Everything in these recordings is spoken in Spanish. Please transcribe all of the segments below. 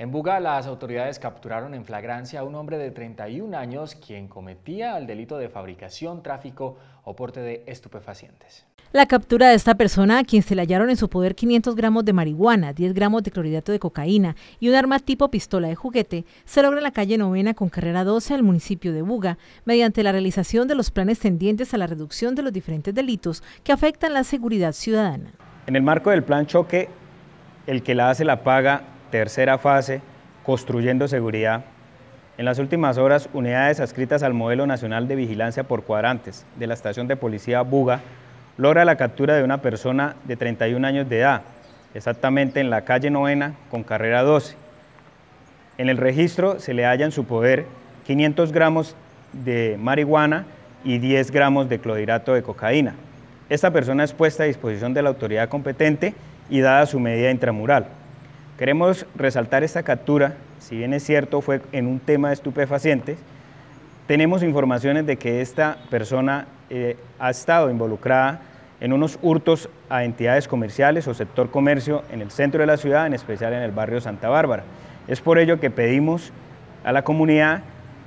En Buga, las autoridades capturaron en flagrancia a un hombre de 31 años quien cometía el delito de fabricación, tráfico o porte de estupefacientes. La captura de esta persona, a quien se le hallaron en su poder 500 gramos de marihuana, 10 gramos de clorhidrato de cocaína y un arma tipo pistola de juguete, se logra en la calle Novena con carrera 12 al municipio de Buga, mediante la realización de los planes tendientes a la reducción de los diferentes delitos que afectan la seguridad ciudadana. En el marco del plan choque, el que la hace la paga Tercera fase, construyendo seguridad. En las últimas horas, unidades adscritas al Modelo Nacional de Vigilancia por Cuadrantes de la Estación de Policía Buga logra la captura de una persona de 31 años de edad, exactamente en la calle Novena con carrera 12. En el registro se le hallan en su poder 500 gramos de marihuana y 10 gramos de clorhidrato de cocaína. Esta persona es puesta a disposición de la autoridad competente y dada su medida intramural. Queremos resaltar esta captura, si bien es cierto fue en un tema de estupefacientes, tenemos informaciones de que esta persona eh, ha estado involucrada en unos hurtos a entidades comerciales o sector comercio en el centro de la ciudad, en especial en el barrio Santa Bárbara. Es por ello que pedimos a la comunidad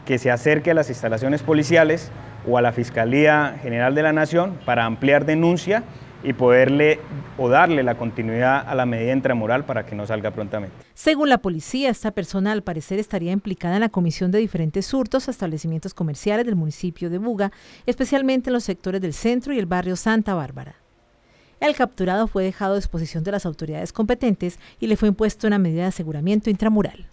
que se acerque a las instalaciones policiales o a la Fiscalía General de la Nación para ampliar denuncia y poderle o darle la continuidad a la medida intramural para que no salga prontamente. Según la policía, esta persona al parecer estaría implicada en la comisión de diferentes hurtos a establecimientos comerciales del municipio de Buga, especialmente en los sectores del centro y el barrio Santa Bárbara. El capturado fue dejado a disposición de las autoridades competentes y le fue impuesto una medida de aseguramiento intramural.